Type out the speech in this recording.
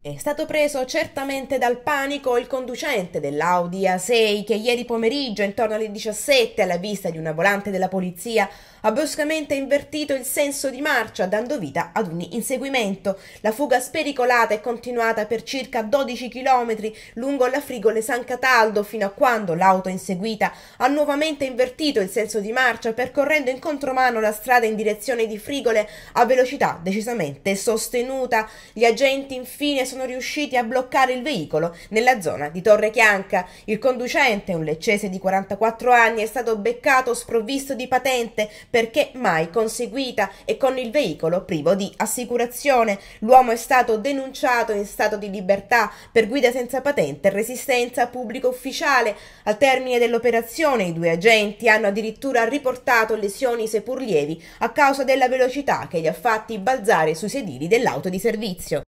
È stato preso certamente dal panico il conducente dell'Audi A6 che ieri pomeriggio, intorno alle 17, alla vista di una volante della polizia, ha bruscamente invertito il senso di marcia, dando vita ad un inseguimento. La fuga spericolata è continuata per circa 12 km lungo la Frigole San Cataldo, fino a quando l'auto inseguita ha nuovamente invertito il senso di marcia, percorrendo in contromano la strada in direzione di Frigole a velocità decisamente sostenuta. Gli agenti infine sono riusciti a bloccare il veicolo nella zona di Torre Chianca. Il conducente, un leccese di 44 anni, è stato beccato sprovvisto di patente perché mai conseguita e con il veicolo privo di assicurazione. L'uomo è stato denunciato in stato di libertà per guida senza patente e resistenza pubblico ufficiale. Al termine dell'operazione i due agenti hanno addirittura riportato lesioni seppur lievi a causa della velocità che li ha fatti balzare sui sedili dell'auto di servizio.